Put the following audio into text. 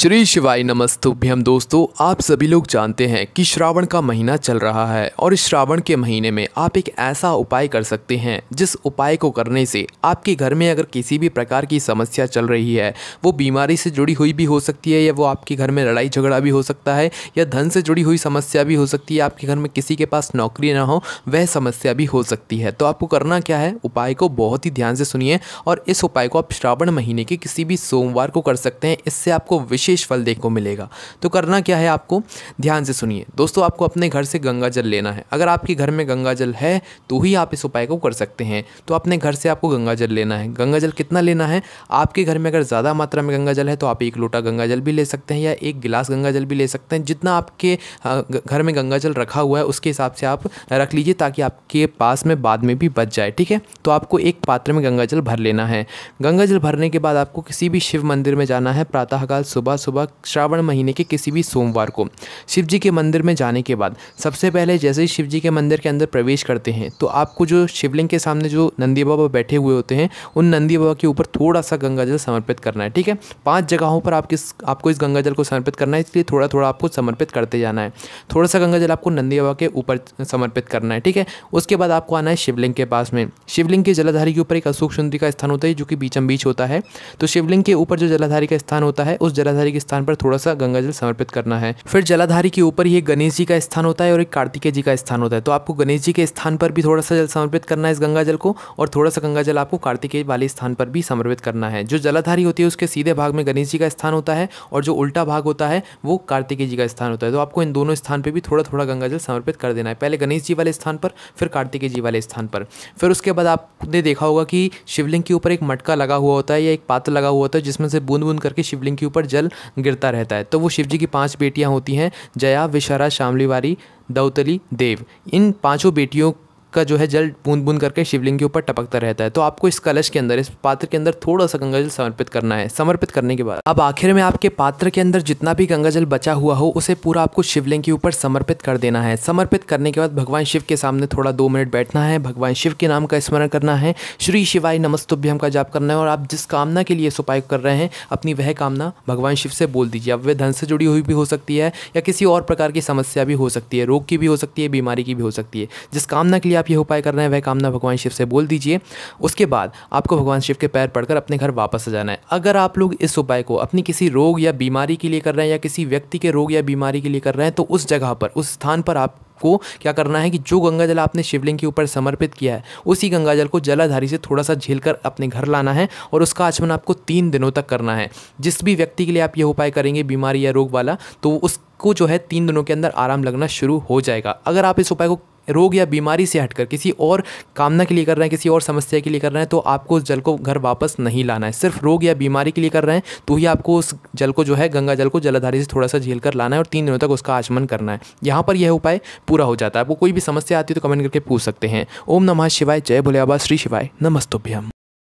श्री शिवाय नमस्तुभ्यम दोस्तों आप सभी लोग जानते हैं कि श्रावण का महीना चल रहा है और श्रावण के महीने में आप एक ऐसा उपाय कर सकते हैं जिस उपाय को करने से आपके घर में अगर किसी भी प्रकार की समस्या चल रही है वो बीमारी से जुड़ी हुई भी हो सकती है या वो आपके घर में लड़ाई झगड़ा भी हो सकता है या धन से जुड़ी हुई समस्या भी हो सकती है आपके घर में किसी के पास नौकरी ना हो वह समस्या भी हो सकती है तो आपको करना क्या है उपाय को बहुत ही ध्यान से सुनिए और इस उपाय को आप श्रावण महीने के किसी भी सोमवार को कर सकते हैं इससे आपको विशेष फल देखने को मिलेगा तो करना क्या है आपको ध्यान से सुनिए दोस्तों आपको अपने घर से गंगा जल लेना है अगर आपके घर में गंगा जल है तो ही आप इस उपाय को कर सकते हैं तो अपने घर से आपको गंगा जल लेना है गंगा जल कितना लेना है आपके घर में अगर ज़्यादा मात्रा में गंगा जल है तो आप एक लोटा गंगा जल भी ले सकते हैं या एक गिलास गंगा जल भी ले सकते हैं जितना आपके घर में गंगा जल रखा हुआ है उसके हिसाब से आप रख लीजिए ताकि आपके पास में बाद में भी बच जाए ठीक है तो आपको एक पात्र में गंगा जल भर लेना है गंगा जल भरने के बाद आपको किसी भी शिव मंदिर में जाना है प्रातःकाल सुबह सुबह सुबह श्रावण महीने के किसी भी सोमवार को शिव जी के मंदिर में जाने के बाद सबसे पहले जैसे ही शिव जी के मंदिर के अंदर प्रवेश करते हैं तो आपको जो शिवलिंग के सामने जो नंदी बाबा बैठे हुए होते हैं उन नंदी बाबा के ऊपर थोड़ा सा गंगा जल समर्पित करना है ठीक है पाँच जगहों पर आप किस आपको इस गंगा जल को समर्पित करना है इसलिए थोड़ा थोड़ा आपको समर्पित करते जाना है थोड़ा सा गंगा जल आपको नंदी बाबा के ऊपर समर्पित करना है ठीक है उसके बाद आपको आना है शिवलिंग के पास में शिवलिंग के जलाधारी के ऊपर एक अशोक सुंदी का स्थान होता है जो कि बीचम बीच होता है तो शिवलिंग के ऊपर जो जलाधारी का स्थान होता है उस जलाधारी जलाधारी के स्थान पर थोड़ा सा गंगा जल समर्पित करना है फिर जलाधारी के ऊपर ही एक गणेश जी का स्थान होता है और एक कार्तिकेय जी का स्थान होता है तो आपको गणेश जी के स्थान पर भी थोड़ा सा जल समर्पित करना है इस गंगा जल को और थोड़ा सा गंगा जल आपको कार्तिकेय वाले स्थान पर भी समर्पित करना है जो जलाधारी होती है उसके सीधे भाग में गणेश जी का स्थान होता है और जो उल्टा भाग होता है वो कार्तिकेय जी का स्थान होता है तो आपको इन दोनों स्थान पर भी थोड़ा थोड़ा गंगा जल समर्पित कर देना है पहले गणेश जी वाले स्थान पर फिर कार्तिकेय जी वाले स्थान पर फिर उसके बाद आपने देखा होगा कि शिवलिंग के ऊपर एक मटका लगा हुआ होता है या एक पात्र लगा हुआ होता है जिसमें से बूंद बूंद करके शिवलिंग के ऊपर जल गिरता रहता है तो वो शिव जी की पाँच बेटियाँ होती हैं जया विशारा शामलीवारी दौतली देव इन पाँचों बेटियों का जो है जल बूंद बूंद करके शिवलिंग के ऊपर टपकता रहता है तो आपको इस कलश के अंदर इस पात्र के अंदर थोड़ा सा गंगा जल समर्पित करना है समर्पित करने के बाद अब आखिर में आपके पात्र के अंदर जितना भी गंगा जल बचा हुआ हो उसे पूरा आपको शिवलिंग के ऊपर समर्पित कर देना है समर्पित करने के बाद भगवान शिव के सामने थोड़ा दो मिनट बैठना है भगवान शिव के नाम का स्मरण करना है श्री शिवाय नमस्तुभ्यम का जाप करना है और आप जिस कामना के लिए उपाय कर रहे हैं अपनी वह कामना भगवान शिव से बोल दीजिए अब वह धन से जुड़ी हुई भी हो सकती है या किसी और प्रकार की समस्या भी हो सकती है रोग की भी हो सकती है बीमारी की भी हो सकती है जिस कामना के लिए आप यह उपाय कर रहे हैं वह कामना भगवान शिव से बोल दीजिए उसके बाद आपको भगवान शिव के पैर पड़कर अपने घर वापस आ जाना है अगर आप लोग इस उपाय को अपनी किसी रोग या बीमारी के लिए कर रहे हैं या किसी व्यक्ति के रोग या बीमारी के लिए कर रहे हैं तो उस जगह पर उस स्थान पर आप आपको क्या करना है कि जो गंगा जल आपने शिवलिंग के ऊपर समर्पित किया है उसी गंगाजल को जलाधारी से थोड़ा सा झेलकर अपने घर लाना है और उसका आचमन आपको तीन दिनों तक करना है जिस भी व्यक्ति के लिए आप यह उपाय करेंगे बीमारी या रोग वाला तो उसको जो है तीन दिनों के अंदर आराम लगना शुरू हो जाएगा अगर आप इस उपाय को रोग या बीमारी से हटकर किसी और कामना के लिए कर रहे हैं किसी और समस्या के लिए कर रहे हैं तो आपको उस जल को घर वापस नहीं लाना है सिर्फ रोग या बीमारी के लिए कर रहे हैं तो ही आपको उस जल को जो है गंगा जल को जलाधारी से थोड़ा सा झेल कर लाना है और तीन दिनों तक उसका आचमन करना है यहाँ पर यह उपाय पूरा हो जाता है आपको कोई भी समस्या आती है तो कमेंट करके पूछ सकते हैं ओम नमः शिवाय जय भोले श्री शिवाय नमस्तुभ्यम